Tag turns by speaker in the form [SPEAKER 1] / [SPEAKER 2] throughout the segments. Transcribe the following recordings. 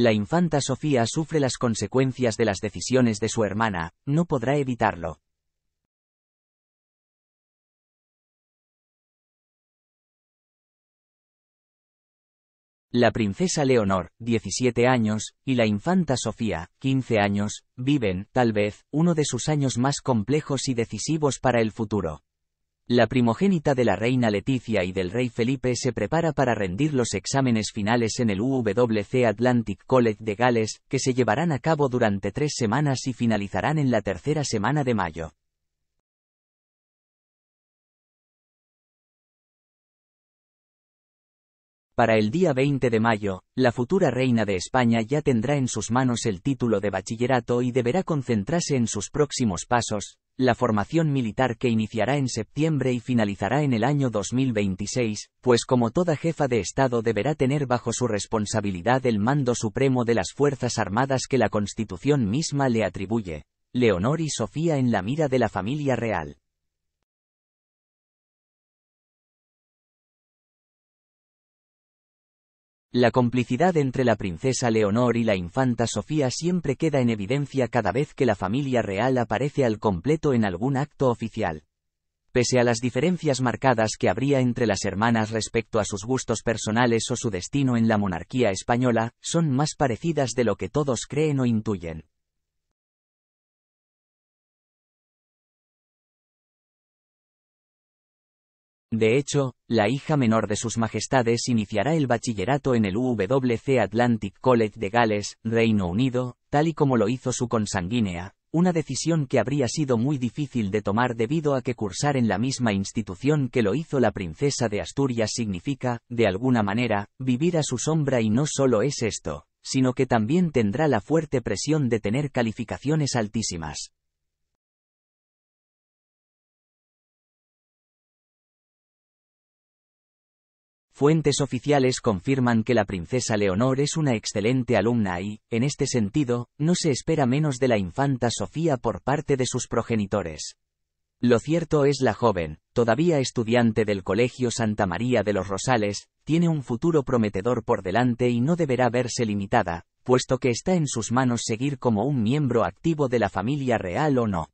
[SPEAKER 1] La infanta Sofía sufre las consecuencias de las decisiones de su hermana, no podrá evitarlo.
[SPEAKER 2] La princesa Leonor, 17
[SPEAKER 1] años, y la infanta Sofía, 15 años, viven, tal vez, uno de sus años más complejos y decisivos para el futuro. La primogénita de la reina Leticia y del rey Felipe se prepara para rendir los exámenes finales en el UWC Atlantic College de Gales, que se llevarán a cabo durante tres semanas y finalizarán en la tercera semana de
[SPEAKER 2] mayo. Para el día 20 de mayo, la futura reina de España
[SPEAKER 1] ya tendrá en sus manos el título de bachillerato y deberá concentrarse en sus próximos pasos, la formación militar que iniciará en septiembre y finalizará en el año 2026, pues como toda jefa de Estado deberá tener bajo su responsabilidad el mando supremo de las Fuerzas Armadas que la Constitución misma le atribuye. Leonor y Sofía en
[SPEAKER 2] la mira de la familia real. La complicidad entre la princesa
[SPEAKER 1] Leonor y la infanta Sofía siempre queda en evidencia cada vez que la familia real aparece al completo en algún acto oficial. Pese a las diferencias marcadas que habría entre las hermanas respecto a sus gustos personales o su destino en la monarquía española, son más
[SPEAKER 2] parecidas de lo que todos creen o intuyen. De hecho, la
[SPEAKER 1] hija menor de sus majestades iniciará el bachillerato en el WC Atlantic College de Gales, Reino Unido, tal y como lo hizo su consanguínea, una decisión que habría sido muy difícil de tomar debido a que cursar en la misma institución que lo hizo la princesa de Asturias significa, de alguna manera, vivir a su sombra y no solo es esto, sino
[SPEAKER 2] que también tendrá la fuerte presión de tener calificaciones altísimas. Fuentes oficiales confirman que la princesa Leonor es una excelente
[SPEAKER 1] alumna y, en este sentido, no se espera menos de la infanta Sofía por parte de sus progenitores. Lo cierto es la joven, todavía estudiante del Colegio Santa María de los Rosales, tiene un futuro prometedor por delante y no deberá verse limitada,
[SPEAKER 2] puesto que está en sus manos seguir como un miembro activo de la familia real o no.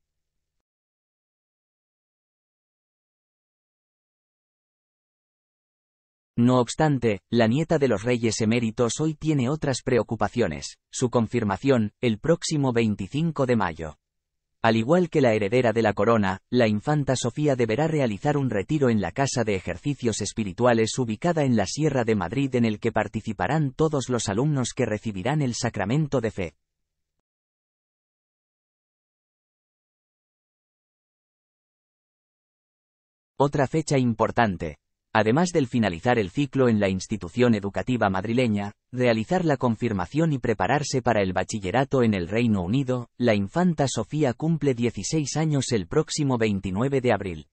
[SPEAKER 2] No obstante, la nieta de los reyes eméritos hoy tiene otras
[SPEAKER 1] preocupaciones, su confirmación, el próximo 25 de mayo. Al igual que la heredera de la corona, la infanta Sofía deberá realizar un retiro en la Casa de Ejercicios Espirituales ubicada en la Sierra de Madrid en el que participarán todos los alumnos que recibirán
[SPEAKER 2] el sacramento de fe. Otra fecha importante,
[SPEAKER 1] además del finalizar el ciclo en la institución educativa madrileña, realizar la confirmación y prepararse para el bachillerato en el Reino Unido, la infanta Sofía cumple 16
[SPEAKER 2] años el próximo 29 de abril.